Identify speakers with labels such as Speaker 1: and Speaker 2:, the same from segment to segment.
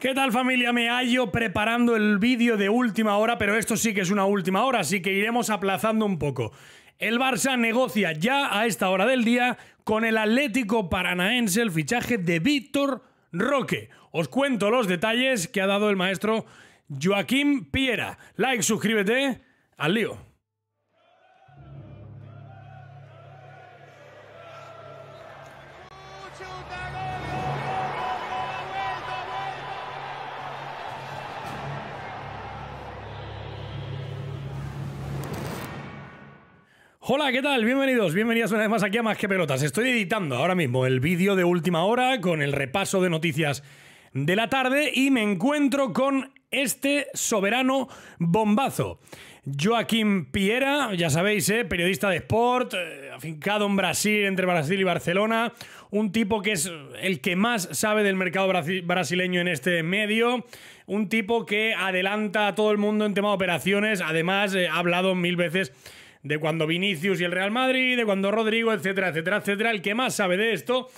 Speaker 1: ¿Qué tal familia? Me hallo preparando el vídeo de última hora, pero esto sí que es una última hora, así que iremos aplazando un poco. El Barça negocia ya a esta hora del día con el Atlético Paranaense el fichaje de Víctor Roque. Os cuento los detalles que ha dado el maestro Joaquín Piera. Like, suscríbete, al lío. Hola, ¿qué tal? Bienvenidos, bienvenidas una vez más aquí a Más que Pelotas. Estoy editando ahora mismo el vídeo de última hora con el repaso de noticias de la tarde y me encuentro con este soberano bombazo. Joaquín Piera, ya sabéis, ¿eh? periodista de Sport, eh, afincado en Brasil, entre Brasil y Barcelona, un tipo que es el que más sabe del mercado brasileño en este medio, un tipo que adelanta a todo el mundo en tema de operaciones, además eh, ha hablado mil veces de cuando Vinicius y el Real Madrid, de cuando Rodrigo, etcétera, etcétera, etcétera. El que más sabe de esto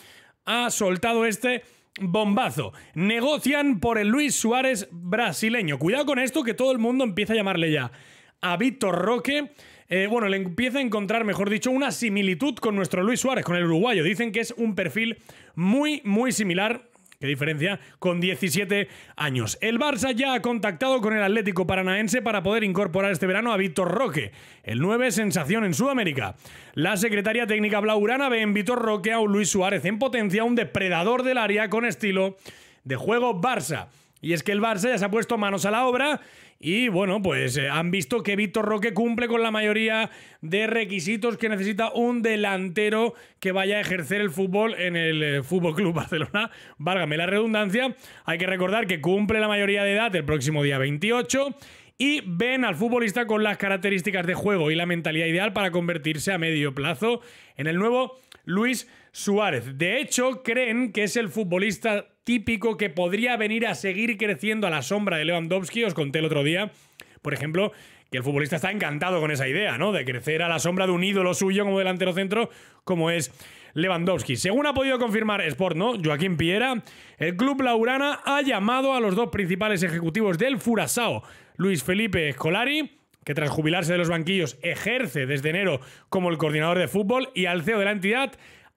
Speaker 1: ha soltado este bombazo. Negocian por el Luis Suárez brasileño. Cuidado con esto que todo el mundo empieza a llamarle ya a Víctor Roque. Eh, bueno, le empieza a encontrar, mejor dicho, una similitud con nuestro Luis Suárez, con el uruguayo. Dicen que es un perfil muy, muy similar Qué diferencia con 17 años. El Barça ya ha contactado con el Atlético Paranaense para poder incorporar este verano a Víctor Roque, el 9 sensación en Sudamérica. La secretaria técnica blaurana ve en Víctor Roque a un Luis Suárez en potencia, un depredador del área con estilo de juego Barça. Y es que el Barça ya se ha puesto manos a la obra y bueno, pues eh, han visto que Víctor Roque cumple con la mayoría de requisitos que necesita un delantero que vaya a ejercer el fútbol en el eh, Fútbol Club Barcelona. Válgame la redundancia. Hay que recordar que cumple la mayoría de edad el próximo día 28 y ven al futbolista con las características de juego y la mentalidad ideal para convertirse a medio plazo en el nuevo Luis Suárez. De hecho, creen que es el futbolista típico que podría venir a seguir creciendo a la sombra de Lewandowski. Os conté el otro día, por ejemplo, que el futbolista está encantado con esa idea, ¿no? De crecer a la sombra de un ídolo suyo como delantero centro, como es Lewandowski. Según ha podido confirmar Sport, ¿no? Joaquín Piera, el club laurana ha llamado a los dos principales ejecutivos del Furasao, Luis Felipe Scolari que tras jubilarse de los banquillos ejerce desde enero como el coordinador de fútbol, y al CEO de la entidad,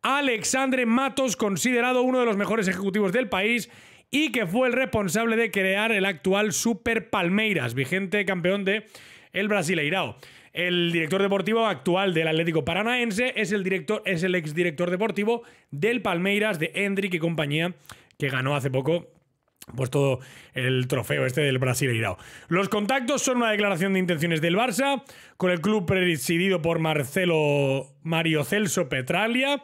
Speaker 1: Alexandre Matos, considerado uno de los mejores ejecutivos del país y que fue el responsable de crear el actual Super Palmeiras, vigente campeón de el Brasileirao. El director deportivo actual del Atlético Paranaense es el, director, es el exdirector deportivo del Palmeiras, de Hendrik y compañía, que ganó hace poco pues todo el trofeo este del Brasil Los contactos son una declaración de intenciones del Barça, con el club presidido por Marcelo Mario Celso Petralia,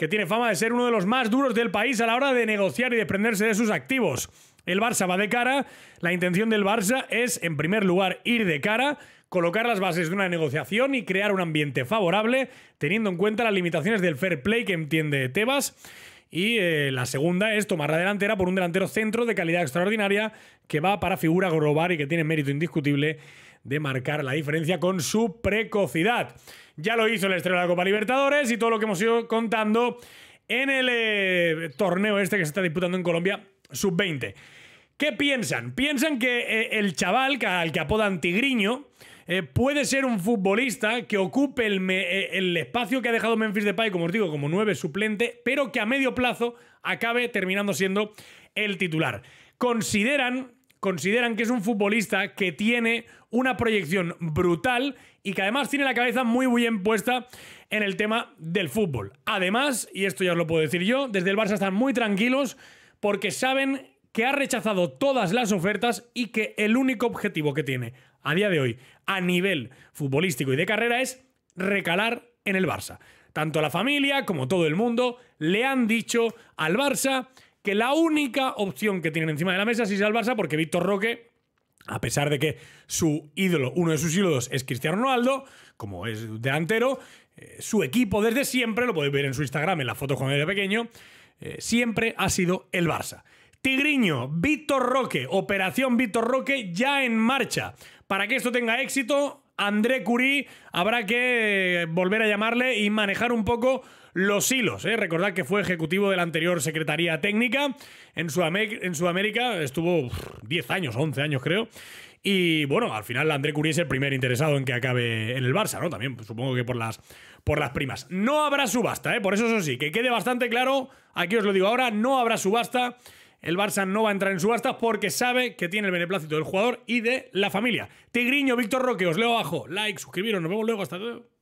Speaker 1: que tiene fama de ser uno de los más duros del país a la hora de negociar y prenderse de sus activos. El Barça va de cara, la intención del Barça es, en primer lugar, ir de cara, colocar las bases de una negociación y crear un ambiente favorable, teniendo en cuenta las limitaciones del fair play que entiende Tebas. Y eh, la segunda es tomar la delantera por un delantero centro de calidad extraordinaria que va para figura Grobar y que tiene mérito indiscutible de marcar la diferencia con su precocidad. Ya lo hizo el estreno de la Copa Libertadores y todo lo que hemos ido contando en el eh, torneo este que se está disputando en Colombia, sub-20. ¿Qué piensan? Piensan que eh, el chaval, al que apodan Tigriño, eh, puede ser un futbolista que ocupe el, el espacio que ha dejado Memphis Depay, como os digo, como nueve suplente, pero que a medio plazo acabe terminando siendo el titular. Consideran consideran que es un futbolista que tiene una proyección brutal y que además tiene la cabeza muy bien puesta en el tema del fútbol. Además, y esto ya os lo puedo decir yo, desde el Barça están muy tranquilos porque saben que ha rechazado todas las ofertas y que el único objetivo que tiene a día de hoy a nivel futbolístico y de carrera es recalar en el Barça. Tanto la familia como todo el mundo le han dicho al Barça que la única opción que tienen encima de la mesa es irse al Barça porque Víctor Roque, a pesar de que su ídolo, uno de sus ídolos es Cristiano Ronaldo, como es delantero, eh, su equipo desde siempre, lo podéis ver en su Instagram, en la foto cuando era pequeño, eh, siempre ha sido el Barça. Tigriño, Víctor Roque, Operación Víctor Roque ya en marcha. Para que esto tenga éxito, André Curie habrá que volver a llamarle y manejar un poco los hilos. ¿eh? Recordad que fue ejecutivo de la anterior Secretaría Técnica en, Sudamérica, en Sudamérica estuvo 10 años, 11 años creo. Y bueno, al final André Curí es el primer interesado en que acabe en el Barça, ¿no? También pues, supongo que por las, por las primas. No habrá subasta, ¿eh? Por eso eso sí, que quede bastante claro, aquí os lo digo ahora, no habrá subasta. El Barça no va a entrar en subasta porque sabe que tiene el beneplácito del jugador y de la familia. Tigriño, Víctor Roque, os leo abajo. Like, suscribiros, nos vemos luego, hasta luego.